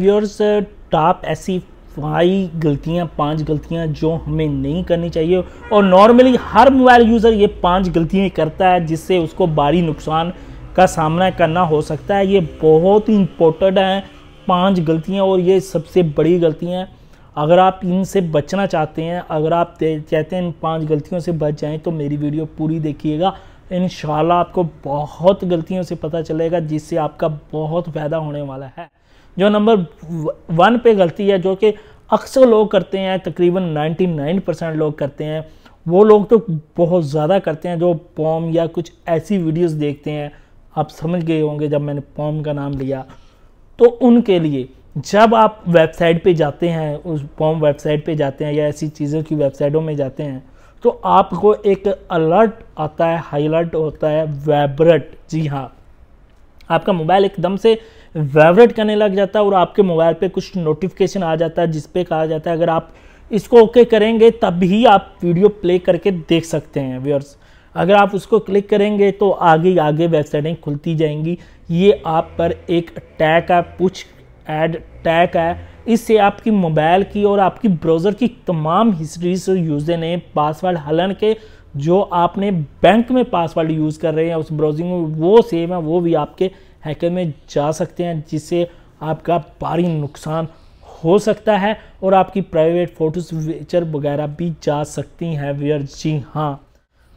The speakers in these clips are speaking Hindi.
व्यूअर्स टॉप ऐसी फाइव गलतियां पांच गलतियां जो हमें नहीं करनी चाहिए और नॉर्मली हर मोबाइल यूज़र ये पांच गलतियां करता है जिससे उसको भारी नुकसान का सामना करना हो सकता है ये बहुत ही इम्पोर्टेंट हैं पांच गलतियां और ये सबसे बड़ी गलतियां हैं अगर आप इनसे बचना चाहते हैं अगर आप चाहते हैं इन पाँच गलतियों से बच जाएँ तो मेरी वीडियो पूरी देखिएगा इन आपको बहुत गलतियों से पता चलेगा जिससे आपका बहुत फ़ायदा होने वाला है जो नंबर वन पे गलती है जो कि अक्सर लोग करते हैं तकरीबन 99 परसेंट लोग करते हैं वो लोग तो बहुत ज़्यादा करते हैं जो पॉम या कुछ ऐसी वीडियोस देखते हैं आप समझ गए होंगे जब मैंने पॉम का नाम लिया तो उनके लिए जब आप वेबसाइट पे जाते हैं उस पॉम वेबसाइट पे जाते हैं या ऐसी चीज़ों की वेबसाइटों में जाते हैं तो आपको एक अलर्ट आता है हाईलाइट होता है वेबरट जी हाँ आपका मोबाइल एकदम से वाइब्रेट करने लग जाता है और आपके मोबाइल पे कुछ नोटिफिकेशन आ जाता है जिस पे कहा जाता है अगर आप इसको ओके okay करेंगे तभी आप वीडियो प्ले करके देख सकते हैं व्यूअर्स अगर आप उसको क्लिक करेंगे तो आगे आगे वेबसाइटें खुलती जाएंगी ये आप पर एक टैग है पुछ एड टैग है इससे आपकी मोबाइल की और आपकी ब्राउज़र की तमाम हिस्ट्रीज यूज़र ने पासवर्ड हलन के जो आपने बैंक में पासवर्ड यूज़ कर रहे हैं उस ब्राउजिंग में वो सेम है वो भी आपके हैकर में जा सकते हैं जिससे आपका भारी नुकसान हो सकता है और आपकी प्राइवेट फ़ोटोज़ वेचर वगैरह भी जा सकती हैं व्ययर जी हाँ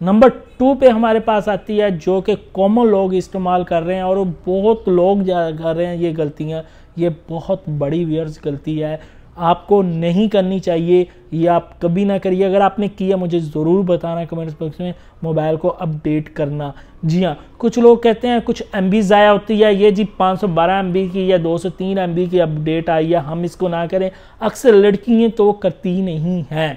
नंबर टू पे हमारे पास आती है जो कि कॉमन लोग इस्तेमाल कर रहे हैं और बहुत लोग कर रहे हैं ये गलतियाँ ये बहुत बड़ी व्यर्स गलती है आपको नहीं करनी चाहिए ये आप कभी ना करिए अगर आपने किया मुझे ज़रूर बताना कमेंट्स बॉक्स में मोबाइल को अपडेट करना जी हाँ कुछ लोग कहते हैं कुछ एम बी ज़ाया होती है ये जी 512 सौ की या 203 सौ की अपडेट आई है हम इसको ना करें अक्सर लड़कियाँ तो करती नहीं हैं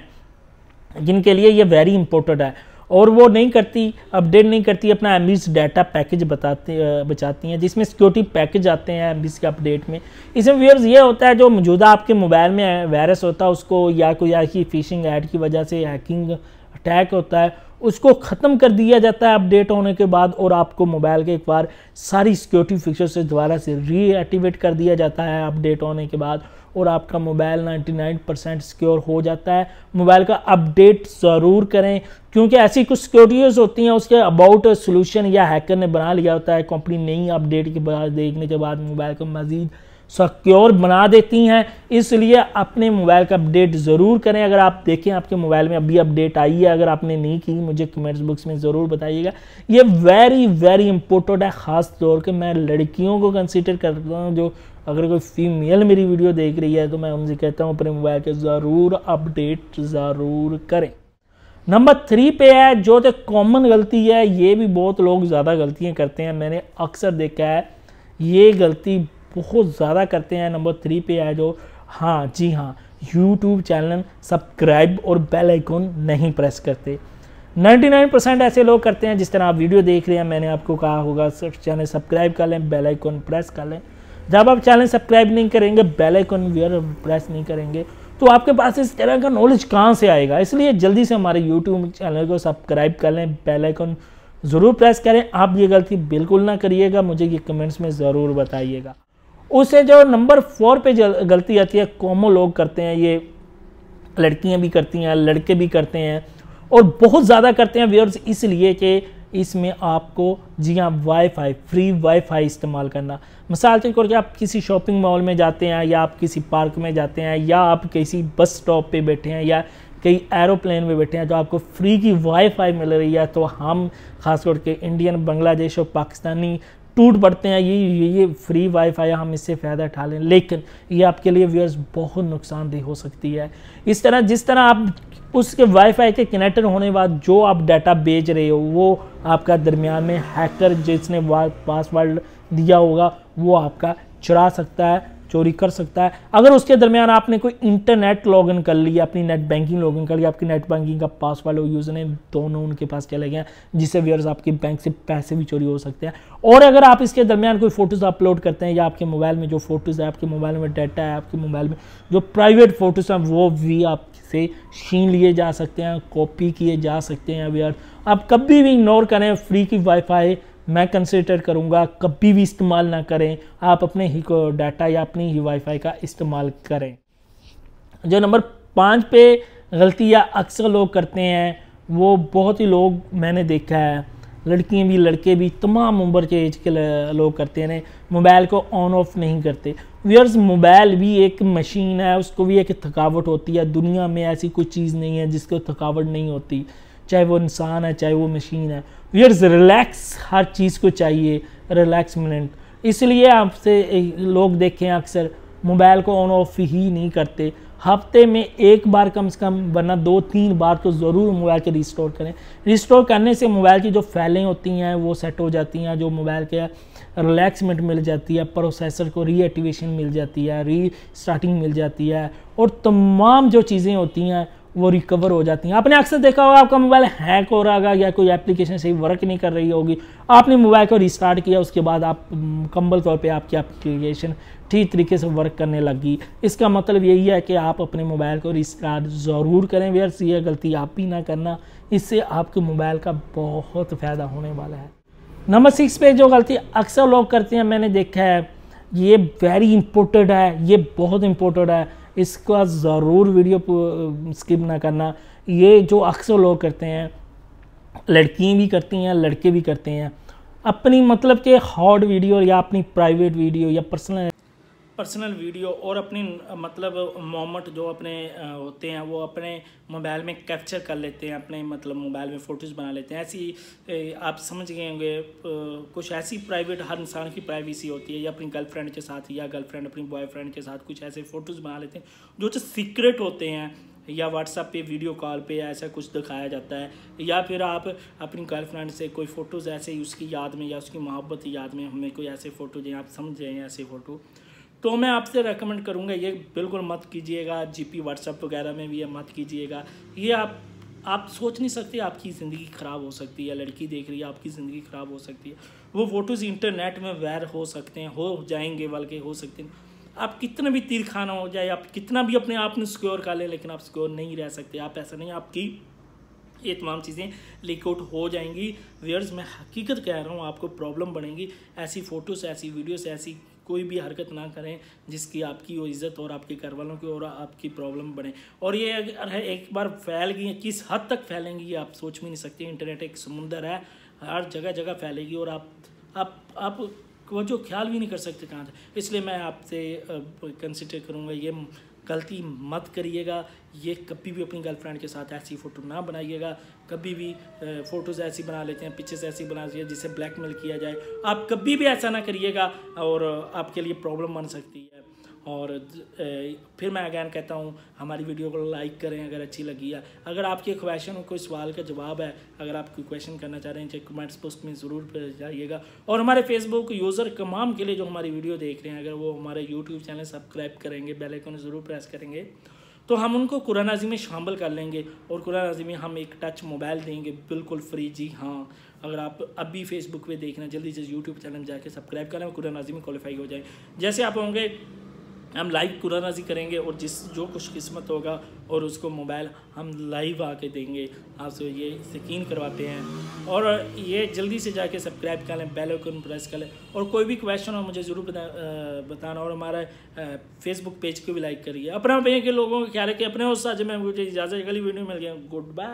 जिनके लिए ये वेरी इंपॉर्टेंट है और वो नहीं करती अपडेट नहीं करती अपना एम डाटा पैकेज बताते बचाती हैं जिसमें सिक्योरिटी पैकेज आते हैं एम के अपडेट में इसमें व्यूअर्स ये होता है जो मौजूदा आपके मोबाइल में वायरस होता है उसको या कोई ऐसी फिशिंग ऐड की वजह से हैकिंग अटैक होता है उसको ख़त्म कर दिया जाता है अपडेट होने के बाद और आपको मोबाइल के एक बार सारी सिक्योरिटी फीचर से दोबारा से रीएक्टिवेट कर दिया जाता है अपडेट होने के बाद और आपका मोबाइल 99 परसेंट सिक्योर हो जाता है मोबाइल का अपडेट ज़रूर करें क्योंकि ऐसी कुछ सिक्योरिटीज़ होती हैं उसके अबाउट सोल्यूशन या हैकर ने बना लिया होता है कंपनी नई अपडेट के बाद देखने के बाद मोबाइल को मज़ीद सिक्योर बना देती हैं इसलिए अपने मोबाइल का अपडेट ज़रूर करें अगर आप देखें आपके मोबाइल में अभी अपडेट आई है अगर आपने नहीं की मुझे कमेंट्स बुक्स में ज़रूर बताइएगा ये वेरी वेरी इंपॉर्टेंट है ख़ास तौर के मैं लड़कियों को कंसिडर करता हूँ जो अगर कोई फीमेल मेरी वीडियो देख रही है तो मैं उनसे कहता हूँ अपने मोबाइल के ज़रूर अपडेट ज़रूर करें नंबर थ्री पे है जो तो कॉमन गलती है ये भी बहुत लोग ज़्यादा गलतियाँ करते हैं मैंने अक्सर देखा है ये गलती बहुत ज़्यादा करते हैं नंबर थ्री पे आए जो हाँ जी हाँ यूट्यूब चैनल सब्सक्राइब और बेल आइकॉन नहीं प्रेस करते 99% ऐसे लोग करते हैं जिस तरह आप वीडियो देख रहे हैं मैंने आपको कहा होगा चैनल सब्सक्राइब कर लें बेल आइकॉन प्रेस कर लें जब आप चैनल सब्सक्राइब नहीं करेंगे बेल आइकॉन वीर प्रेस नहीं करेंगे तो आपके पास इस तरह का नॉलेज कहाँ से आएगा इसलिए जल्दी से हमारे यूट्यूब चैनल को सब्सक्राइब कर लें बेल ज़रूर प्रेस करें आप ये गलती बिल्कुल ना करिएगा मुझे ये कमेंट्स में ज़रूर बताइएगा उससे जो नंबर फोर पे गलती आती है कॉमो लोग करते हैं ये लड़कियां भी करती हैं लड़के भी करते हैं और बहुत ज़्यादा करते हैं व्यवर्स इसलिए कि इसमें आपको जी हाँ वाईफाई फ्री वाईफाई इस्तेमाल करना मिसाल के तौर पर आप किसी शॉपिंग मॉल में जाते हैं या आप किसी पार्क में जाते हैं या आप किसी बस स्टॉप पे बैठे हैं या कई एरोप्लेन में बैठे हैं जो तो आपको फ्री की वाईफाई मिल रही है तो हम खास करके इंडियन बांग्लादेश और पाकिस्तानी टूट पड़ते हैं ये ये, ये फ्री वाईफाई हम इससे फ़ायदा उठा लें लेकिन ये आपके लिए व्यूअर्स बहुत नुकसानदेह हो सकती है इस तरह जिस तरह आप उसके वाईफाई के कनेक्टर होने के बाद जो आप डाटा बेच रहे हो वो आपका दरमियान में हैकर जिसने पासवर्ड दिया होगा वो आपका चुरा सकता है चोरी कर सकता है अगर उसके दरमियान आपने कोई इंटरनेट लॉगिन कर लिया अपनी नेट बैंकिंग लॉगिन कर लिया आपकी नेट बैंकिंग का पासवर्ड और यूज़र नेम दोनों उनके पास चले गए जिससे व्यर्स आपके बैंक से पैसे भी चोरी हो सकते हैं और अगर आप इसके दरमियान कोई फ़ोटोज़ अपलोड करते हैं या आपके मोबाइल में जो फ़ोटोज़ है आपके मोबाइल में डाटा है आपके मोबाइल में जो प्राइवेट फ़ोटोज़ हैं वो भी आपसे छीन लिए जा सकते हैं कॉपी किए जा सकते हैं व्यर्स आप कभी भी इग्नोर करें फ्री की वाईफाई मैं कंसिडर करूँगा कभी भी इस्तेमाल ना करें आप अपने ही को डाटा या अपनी ही वाईफाई का इस्तेमाल करें जो नंबर पाँच पे गलतियाँ अक्सर लोग करते हैं वो बहुत ही लोग मैंने देखा है लड़कियाँ भी लड़के भी तमाम उम्र के एज के लोग करते हैं मोबाइल को ऑन ऑफ नहीं करते व्यर्स मोबाइल भी एक मशीन है उसको भी एक थकावट होती है दुनिया में ऐसी कोई चीज़ नहीं है जिसको थकावट नहीं होती चाहे वो इंसान है चाहे वो मशीन है वीयर्स तो रिलैक्स हर चीज़ को चाहिए रिलैक्स मिनट इसलिए आपसे लोग देखें अक्सर मोबाइल को ऑन ऑफ ही नहीं करते हफ्ते में एक बार कम से कम वरना दो तीन बार तो ज़रूर मोबाइल के रिस्टोर करें रिस्टोर करने से मोबाइल की जो फैलें होती हैं वो सेट हो जाती हैं जो मोबाइल के रिलैक्समेंट मिल जाती है प्रोसेसर को रीएक्टिवेशन मिल जाती है री स्टार्टिंग मिल जाती है और तमाम जो चीज़ें होती हैं वो रिकवर हो जाती हैं आपने अक्सर देखा होगा आपका मोबाइल हैक हो रहा होगा या कोई एप्लीकेशन सही वर्क नहीं कर रही होगी आपने मोबाइल को रिस्टार्ट किया उसके बाद आप मुकम्मल तौर पे आपकी एप्लीकेशन ठीक तरीके से वर्क करने लगी इसका मतलब यही है कि आप अपने मोबाइल को रिस्टार्ट ज़रूर करें व्यर्स यह गलती आप ही ना करना इससे आपके मोबाइल का बहुत फ़ायदा होने वाला है नंबर सिक्स पे जो गलती अक्सर लोग करते हैं मैंने देखा है ये वेरी इंपॉर्टेंट है ये बहुत इंपॉर्टेंट है इसका ज़रूर वीडियो स्किप ना करना ये जो अक्सर लोग करते हैं लड़कियाँ भी करती हैं लड़के भी करते हैं अपनी मतलब के हॉट वीडियो या अपनी प्राइवेट वीडियो या पर्सनल पर्सनल वीडियो और अपनी मतलब मोमेंट जो अपने होते हैं वो अपने मोबाइल में कैप्चर कर लेते हैं अपने मतलब मोबाइल में फ़ोटोज़ बना लेते हैं ऐसी आप समझ गए होंगे कुछ ऐसी प्राइवेट हर इंसान की प्राइवेसी होती है या अपनी गर्लफ्रेंड के साथ या गर्लफ्रेंड अपनी बॉयफ्रेंड के साथ कुछ ऐसे फ़ोटोज़ बना लेते हैं जो जो सीक्रेट होते हैं या व्हाट्सअप पे वीडियो कॉल पे ऐसा कुछ दिखाया जाता है या फिर आप अपनी गर्लफ्रेंड से कोई फ़ोटोज़ ऐसे उसकी याद में या उसकी मोहब्बत याद में हमें कोई ऐसे फ़ोटो दें आप समझ रहे हैं ऐसे फ़ोटो तो मैं आपसे रेकमेंड करूँगा ये बिल्कुल मत कीजिएगा जीपी व्हाट्सएप वगैरह में भी ये मत कीजिएगा ये आप आप सोच नहीं सकते आपकी ज़िंदगी ख़राब हो सकती है लड़की देख रही है आपकी ज़िंदगी ख़राब हो सकती है वो फ़ोटोज़ इंटरनेट में वैर हो सकते हैं हो जाएंगे बल्कि हो सकते हैं आप कितना भी तीर खाना हो जाए आप कितना भी अपने आप में सिक्योर कर लें लेकिन आप सिक्योर नहीं रह सकते आप ऐसा नहीं आपकी ये तमाम चीज़ें लीक आउट हो जाएंगी वेयर्स मैं हकीकत कह रहा हूँ आपको प्रॉब्लम बढ़ेंगी ऐसी फ़ोटोज़ ऐसी वीडियोस ऐसी कोई भी हरकत ना करें जिसकी आपकी वो इज़्ज़त और आपके घर वालों की और आपकी प्रॉब्लम बने और ये अगर है एक बार फैल गई किस हद तक फैलेंगी ये आप सोच भी नहीं सकते इंटरनेट एक समुंदर है हर जगह जगह फैलेगी और आप आप आप वो जो ख्याल भी नहीं कर सकते कहाँ से इसलिए मैं आपसे कंसिडर करूँगा ये गलती मत करिएगा ये कभी भी अपनी गर्लफ्रेंड के साथ ऐसी फ़ोटो ना बनाइएगा कभी भी फ़ोटोज़ ऐसी बना लेते हैं पिक्चर्स ऐसी बना लेते हैं जिसे ब्लैकमेल किया जाए आप कभी भी ऐसा ना करिएगा और आपके लिए प्रॉब्लम बन सकती है और फिर मैं अगैन कहता हूँ हमारी वीडियो को लाइक करें अगर अच्छी लगी है अगर आपके क्वेश्चन कोई सवाल का जवाब है अगर आप कोई क्वेश्चन करना चाह रहे हैं चाहे कमेंट्स पोस्ट में ज़रूर जाइएगा और हमारे फेसबुक यूज़र कमाम के लिए जो हमारी वीडियो देख रहे हैं अगर वो हमारे यूट्यूब चैनल सब्सक्राइब करेंगे बेलाइकन ज़रूर प्रेस करेंगे तो हम उनको कुरान अजीम में शामिल कर लेंगे और कुरान अजीम में हम एक टच मोबाइल देंगे बिल्कुल फ्री जी हाँ अगर आप अभी फेसबुक पे देखना जल्दी से यूट्यूब चैनल जाके सब्सक्राइब करें कुरान अजीम में क्वालिफाई हो जाए जैसे आप होंगे हम लाइव कुरान जी करेंगे और जिस जो कुछ किस्मत होगा और उसको मोबाइल हम लाइव आके देंगे आपसे ये यकीन करवाते हैं और ये जल्दी से जाके सब्सक्राइब कर लें बेल आइकन प्रेस कर लें और कोई भी क्वेश्चन हो मुझे ज़रूर बता, बताना और हमारा फेसबुक पेज को भी लाइक करिए अपना पे के लोगों का ख्याल रखिए अपने उस में मुझे इजाज़त अगली वीडियो मिल गया गुड बाय